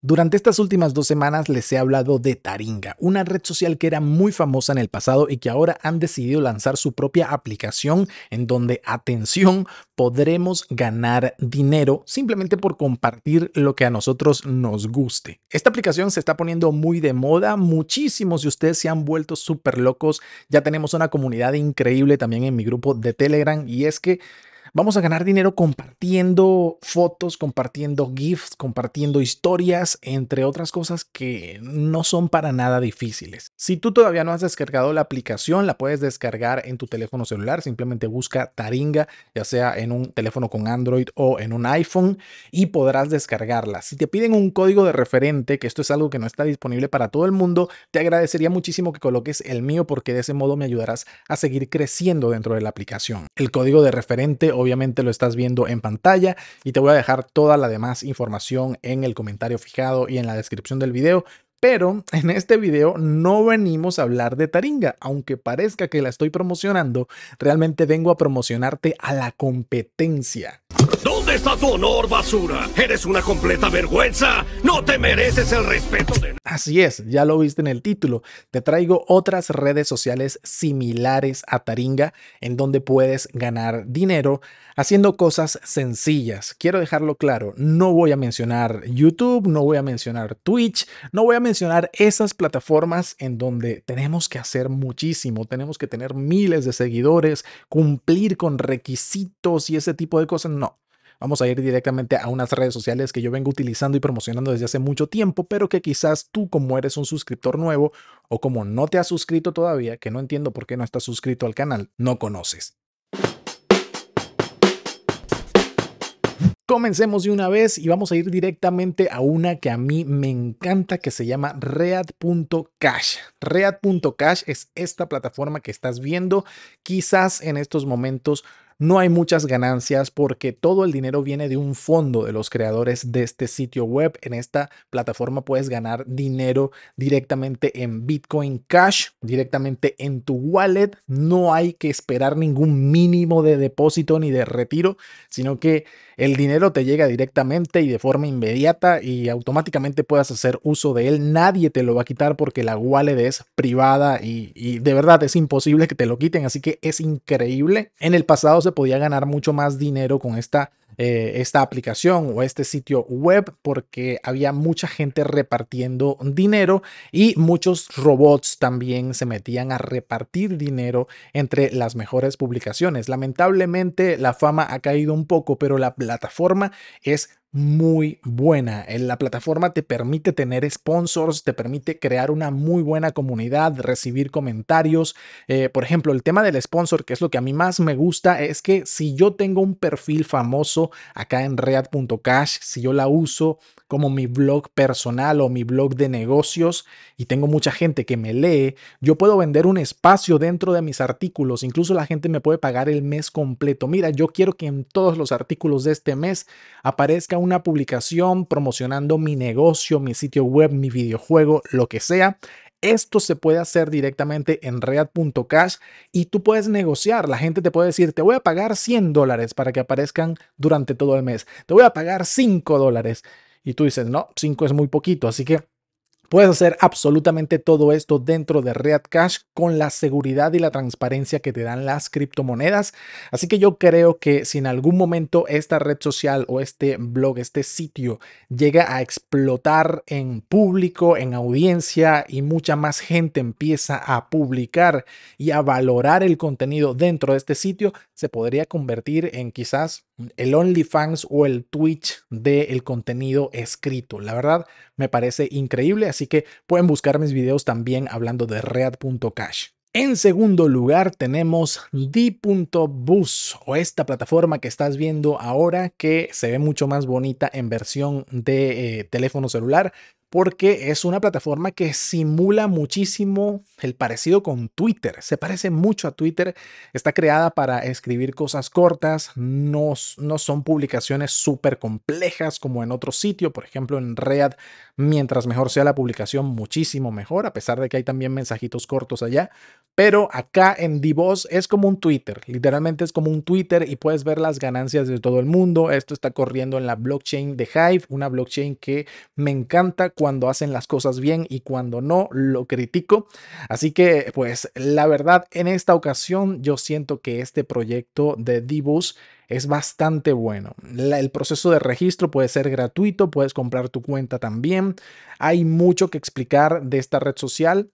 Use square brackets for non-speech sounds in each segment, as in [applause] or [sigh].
Durante estas últimas dos semanas les he hablado de Taringa, una red social que era muy famosa en el pasado y que ahora han decidido lanzar su propia aplicación en donde, atención, podremos ganar dinero simplemente por compartir lo que a nosotros nos guste. Esta aplicación se está poniendo muy de moda, muchísimos de ustedes se han vuelto súper locos, ya tenemos una comunidad increíble también en mi grupo de Telegram y es que Vamos a ganar dinero compartiendo fotos, compartiendo GIFs, compartiendo historias, entre otras cosas que no son para nada difíciles. Si tú todavía no has descargado la aplicación, la puedes descargar en tu teléfono celular. Simplemente busca Taringa, ya sea en un teléfono con Android o en un iPhone, y podrás descargarla. Si te piden un código de referente, que esto es algo que no está disponible para todo el mundo, te agradecería muchísimo que coloques el mío porque de ese modo me ayudarás a seguir creciendo dentro de la aplicación. El código de referente obviamente lo estás viendo en pantalla y te voy a dejar toda la demás información en el comentario fijado y en la descripción del video. Pero en este video no venimos a hablar de Taringa, aunque parezca que la estoy promocionando, realmente vengo a promocionarte a la competencia honor, basura. Eres una completa vergüenza. No te mereces el respeto de... Así es, ya lo viste en el título. Te traigo otras redes sociales similares a Taringa en donde puedes ganar dinero haciendo cosas sencillas. Quiero dejarlo claro, no voy a mencionar YouTube, no voy a mencionar Twitch, no voy a mencionar esas plataformas en donde tenemos que hacer muchísimo, tenemos que tener miles de seguidores, cumplir con requisitos y ese tipo de cosas. No, Vamos a ir directamente a unas redes sociales que yo vengo utilizando y promocionando desde hace mucho tiempo, pero que quizás tú como eres un suscriptor nuevo o como no te has suscrito todavía, que no entiendo por qué no estás suscrito al canal, no conoces. Comencemos de una vez y vamos a ir directamente a una que a mí me encanta que se llama Read.cash. Read.cash es esta plataforma que estás viendo. Quizás en estos momentos no hay muchas ganancias porque todo el dinero viene de un fondo de los creadores de este sitio web. En esta plataforma puedes ganar dinero directamente en Bitcoin Cash, directamente en tu wallet. No hay que esperar ningún mínimo de depósito ni de retiro, sino que el dinero te llega directamente y de forma inmediata y automáticamente puedas hacer uso de él. Nadie te lo va a quitar porque la wallet es privada y, de verdad es imposible que te lo quiten. Así que es increíble. En el pasado se podía ganar mucho más dinero con esta, eh, esta aplicación o este sitio web porque había mucha gente repartiendo dinero y muchos robots también se metían a repartir dinero entre las mejores publicaciones. Lamentablemente la fama ha caído un poco, pero la plataforma es muy buena. Eh, la plataforma te permite tener sponsors, te permite crear una muy buena comunidad, recibir comentarios. Eh, por ejemplo, el tema del sponsor, que es lo que a mí más me gusta, es que si yo tengo un perfil famoso acá en read.cash, si yo la uso como mi blog personal o mi blog de negocios y tengo mucha gente que me lee, yo puedo vender un espacio dentro de mis artículos. Incluso la gente me puede pagar el mes completo. Mira, yo quiero que en todos los artículos de este mes aparezca una publicación promocionando mi negocio, mi sitio web, mi videojuego, lo que sea, esto se puede hacer directamente en read.cash y tú puedes negociar. La gente te puede decir, te voy a pagar 100 dólares para que aparezcan durante todo el mes. Te voy a pagar 5 dólares. Y tú dices, no, 5 es muy poquito. Así que Puedes hacer absolutamente todo esto dentro de Red Cash con la seguridad y la transparencia que te dan las criptomonedas. Así que yo creo que si en algún momento esta red social o este blog, este sitio llega a explotar en público, en audiencia y mucha más gente empieza a publicar y a valorar el contenido dentro de este sitio, se podría convertir en quizás el OnlyFans o el Twitch del el contenido escrito. La verdad, me parece increíble, así que pueden buscar mis videos también hablando de read.cash. En segundo lugar tenemos D.Bus o esta plataforma que estás viendo ahora que se ve mucho más bonita en versión de eh, teléfono celular porque es una plataforma que simula muchísimo el parecido con Twitter. Se parece mucho a Twitter. Está creada para escribir cosas cortas. No, son publicaciones súper complejas como en otro sitio. Por ejemplo, en Read, mientras mejor sea la publicación, muchísimo mejor, a pesar de que hay también mensajitos cortos allá. Pero acá en Divos es como un Twitter. Literalmente es como un Twitter y puedes ver las ganancias de todo el mundo. Esto está corriendo en la blockchain de Hive, una blockchain que me encanta cuando hacen las cosas bien y cuando no lo critico. Así que pues la verdad en esta ocasión yo siento que este proyecto de Dibus es bastante bueno. el proceso de registro puede ser gratuito, puedes comprar tu cuenta también. Hay mucho que explicar de esta red social.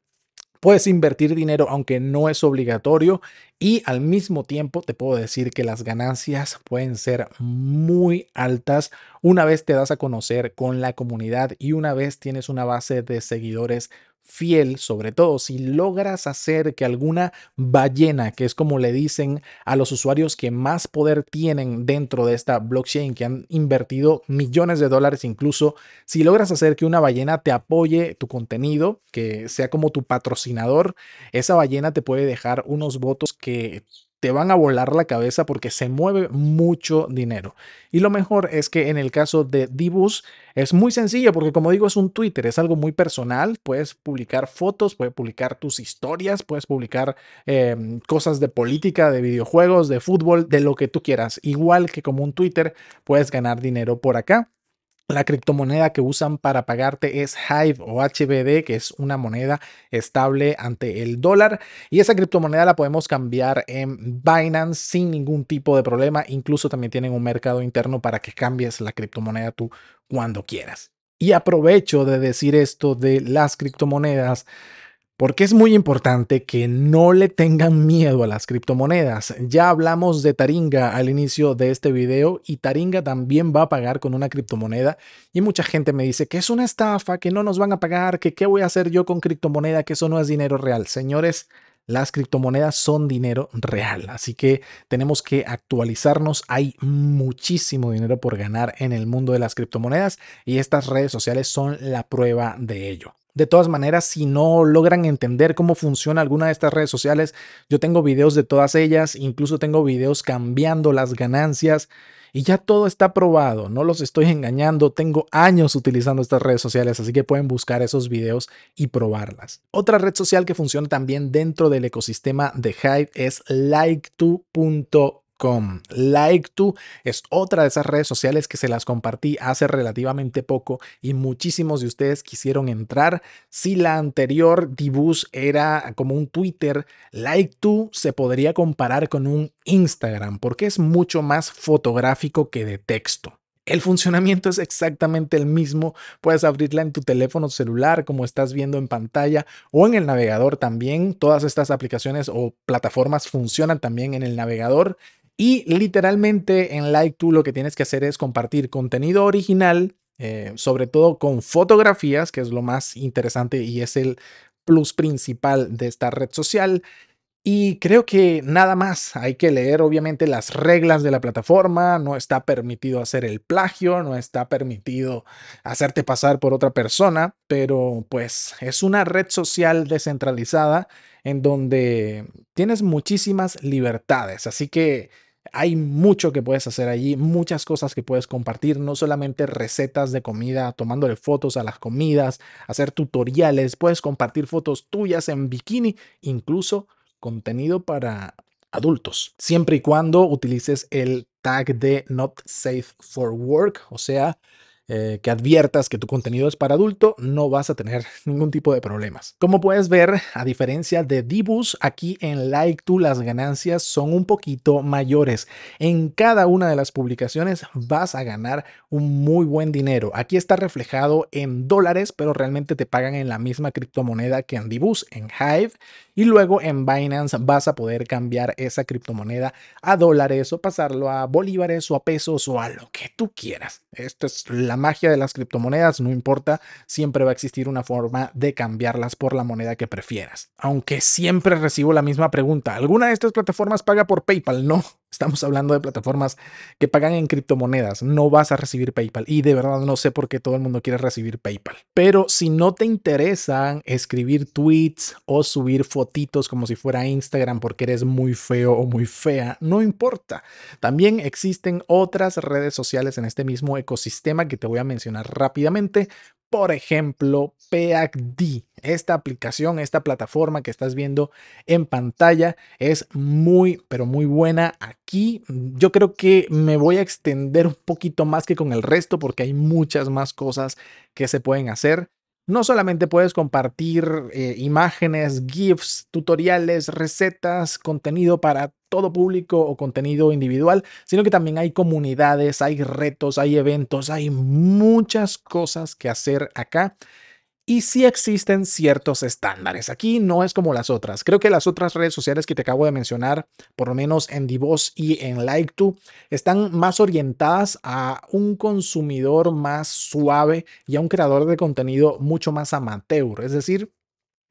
Puedes invertir dinero aunque no es obligatorio y al mismo tiempo te puedo decir que las ganancias pueden ser muy altas una vez te das a conocer con la comunidad y una vez tienes una base de seguidores fiel, sobre todo si logras hacer que alguna ballena, que es como le dicen a los usuarios que más poder tienen dentro de esta blockchain, que han invertido millones de dólares incluso, si logras hacer que una ballena te apoye tu contenido, que sea como tu patrocinador, esa ballena te puede dejar unos votos que te van a volar la cabeza porque se mueve mucho dinero. Y lo mejor es que en el caso de Dibus es muy sencillo porque como digo es un Twitter, es algo muy personal, puedes publicar fotos, puedes publicar tus historias, puedes publicar em, cosas de política, de videojuegos, de fútbol, de lo que tú quieras. Igual que como un Twitter, puedes ganar dinero por acá. La criptomoneda que usan para pagarte es Hive o HBD, que es una moneda estable ante el dólar. Y esa criptomoneda la podemos cambiar en Binance sin ningún tipo de problema. Incluso también tienen un mercado interno para que cambies la criptomoneda tú cuando quieras. Y aprovecho de decir esto de las criptomonedas porque es muy importante que no le tengan miedo a las criptomonedas. Ya hablamos de Taringa al inicio de este video y Taringa también va a pagar con una criptomoneda y mucha gente me dice que es una estafa, que no nos van a pagar, que qué voy a hacer yo con criptomoneda, que eso no es dinero real. Señores, las criptomonedas son dinero real, así que tenemos que actualizarnos. Hay muchísimo dinero por ganar en el mundo de las criptomonedas y estas redes sociales son la prueba de ello. De todas maneras, si no logran entender cómo funciona alguna de estas redes sociales, yo tengo videos de todas ellas, incluso tengo videos cambiando las ganancias y ya todo está probado, no los estoy engañando, tengo años utilizando estas redes sociales, así que pueden buscar esos videos y probarlas. Otra red social que funciona también dentro del ecosistema de Hive es like2.com con Like2 es otra de esas redes sociales que se las compartí hace relativamente poco y muchísimos de ustedes quisieron entrar. Si la anterior Dibus era como un Twitter, Like2 se podría comparar con un Instagram porque es mucho más fotográfico que de texto. El funcionamiento es exactamente el mismo. Puedes abrirla en tu teléfono celular, como estás viendo en pantalla, o en el navegador también. Todas estas aplicaciones o plataformas funcionan también en el navegador y literalmente en Like tú lo que tienes que hacer es compartir contenido original, eh, sobre todo con fotografías, que es lo más interesante y es el plus principal de esta red social. Y creo que nada más, hay que leer obviamente las reglas de la plataforma, no está permitido hacer el plagio, no está permitido hacerte pasar por otra persona, pero pues es una red social descentralizada en donde tienes muchísimas libertades, así que hay mucho que puedes hacer allí, muchas cosas que puedes compartir, no solamente recetas de comida, tomándole fotos a las comidas, hacer tutoriales, puedes compartir fotos tuyas en bikini, incluso contenido para adultos, siempre y cuando utilices el tag de not safe for work, o sea, eh, que adviertas que tu contenido es para adulto, no vas a tener [laughs] ningún tipo de problemas. Como puedes ver, a diferencia de Dibus, aquí en Like tú las ganancias son un poquito mayores. En cada una de las publicaciones vas a ganar un muy buen dinero. Aquí está reflejado en dólares, pero realmente te pagan en la misma criptomoneda que en Dibus, en Hive. Y luego en Binance vas a poder cambiar esa criptomoneda a dólares o pasarlo a bolívares o a pesos o a lo que tú quieras. Esto es la la magia de las criptomonedas, no importa, siempre va a existir una forma de cambiarlas por la moneda que prefieras. Aunque siempre recibo la misma pregunta, ¿alguna de estas plataformas paga por PayPal? No, Estamos hablando de plataformas que pagan en criptomonedas. No vas a recibir PayPal. Y de verdad no sé por qué todo el mundo quiere recibir PayPal. Pero si no te interesan escribir tweets o subir fotitos como si fuera Instagram porque eres muy feo o muy fea, no importa. También existen otras redes sociales en este mismo ecosistema que te voy a mencionar rápidamente por ejemplo, PACD. Esta aplicación, esta plataforma que estás viendo en pantalla es muy, pero muy buena. Aquí yo creo que me voy a extender un poquito más que con el resto porque hay muchas más cosas que se pueden hacer. No solamente puedes compartir eh, imágenes, GIFs, tutoriales, recetas, contenido para todo público o contenido individual, sino que también hay comunidades, hay retos, hay eventos, hay muchas cosas que hacer acá. Y sí existen ciertos estándares. Aquí no es como las otras. Creo que las otras redes sociales que te acabo de mencionar, por lo menos en divos y en Like2, están más orientadas a un consumidor más suave y a un creador de contenido mucho más amateur. Es decir,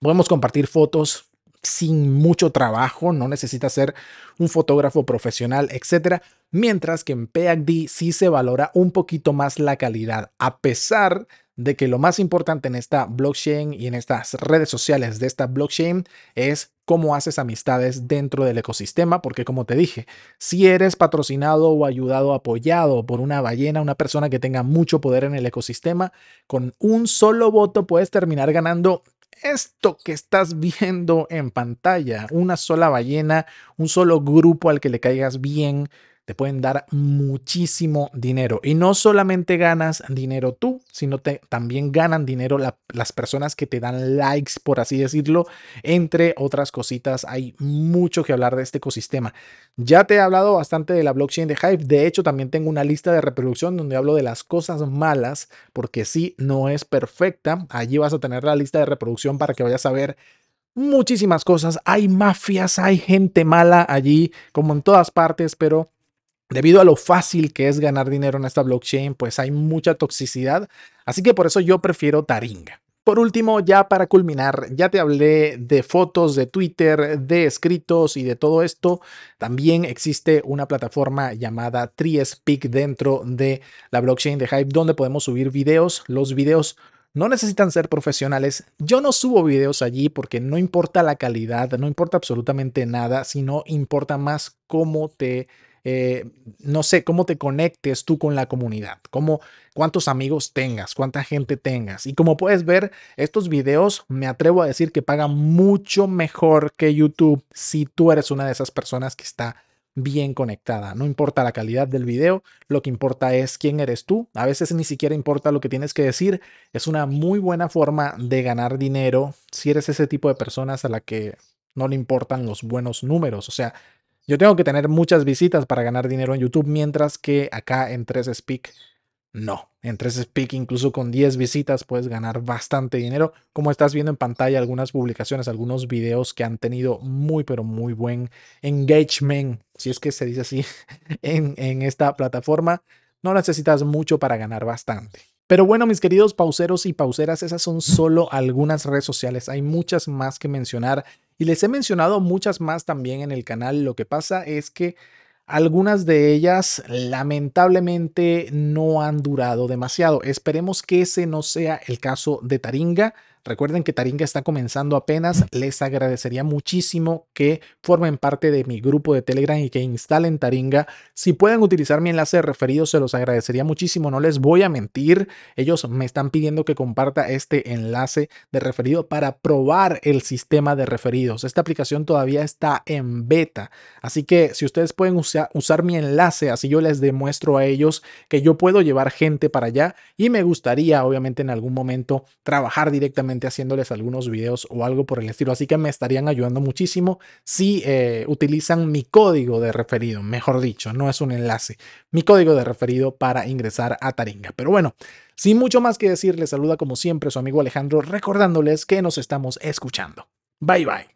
podemos compartir fotos, sin mucho trabajo, no necesita ser un fotógrafo profesional, etc. Mientras que en PACD sí se valora un poquito más la calidad, a pesar de que lo más importante en esta blockchain y en estas redes sociales de esta blockchain es cómo haces amistades dentro del ecosistema, porque como te dije, si eres patrocinado o ayudado, apoyado por una ballena, una persona que tenga mucho poder en el ecosistema, con un solo voto puedes terminar ganando esto que estás [laughs] viendo en pantalla, una sola ballena, un solo grupo al que le caigas bien, te pueden dar muchísimo dinero. Y no solamente ganas dinero tú, sino te, también ganan dinero las personas que te dan likes, por así decirlo. Entre otras cositas, hay mucho que hablar de este ecosistema. Ya te he hablado bastante de la blockchain de Hive. De hecho, también tengo una lista de reproducción donde hablo de las cosas malas, porque sí, no es perfecta. Allí vas a tener la lista de reproducción para que vayas a ver muchísimas cosas. Hay mafias, hay gente mala allí, como en todas partes, pero debido a lo fácil que es ganar dinero en esta blockchain, pues hay mucha toxicidad. Así que por eso yo prefiero Taringa. Por último, ya para culminar, ya te hablé de fotos, de Twitter, de escritos y de todo esto. También existe una plataforma llamada TriSpeak dentro de la blockchain de Hype donde podemos subir videos. Los videos no necesitan ser profesionales. Yo no subo videos allí porque no importa la calidad, no importa absolutamente nada, sino importa más cómo te eh, no sé, cómo te conectes tú con la comunidad, como cuántos amigos tengas, cuánta gente tengas. Y como puedes ver, estos videos me atrevo a decir que pagan mucho mejor que YouTube si tú eres una de esas personas que está bien conectada. No importa la calidad del video, lo que importa es quién eres tú. A veces ni siquiera importa lo que tienes que decir. Es una muy buena forma de ganar dinero si eres ese tipo de personas a la que no le importan los buenos números. O sea, yo tengo que tener muchas visitas para ganar dinero en YouTube, mientras que acá en 3Speak no. En 3Speak incluso con 10 visitas puedes ganar bastante dinero. Como estás viendo en pantalla, algunas publicaciones, algunos videos que han tenido muy, pero muy buen engagement, si es que se dice así, [laughs] en, en esta plataforma. No necesitas mucho para ganar bastante. Pero bueno, mis queridos pauseros y pauseras, esas son solo algunas redes sociales. Hay muchas más que mencionar. Y les he mencionado muchas más también en el canal. Lo que pasa es que algunas de ellas lamentablemente no han durado demasiado. Esperemos que ese no sea el caso de Taringa. Recuerden que Taringa está comenzando apenas. Les agradecería muchísimo que formen parte de mi grupo de Telegram y que instalen Taringa. Si pueden utilizar mi enlace de referido, se los agradecería muchísimo. No les voy a mentir. Ellos me están pidiendo que comparta este enlace de referido para probar el sistema de referidos. Esta aplicación todavía está en beta. Así que si ustedes pueden usar mi enlace, así yo les demuestro a ellos que yo puedo llevar gente para allá y me gustaría, obviamente, en algún momento trabajar directamente haciéndoles algunos videos o algo por el estilo. Así que me estarían ayudando muchísimo si eh, utilizan mi código de referido, mejor dicho, no es un enlace, mi código de referido para ingresar a Taringa. Pero bueno, sin mucho más que decir, les saluda como siempre su amigo Alejandro, recordándoles que nos estamos escuchando. Bye bye.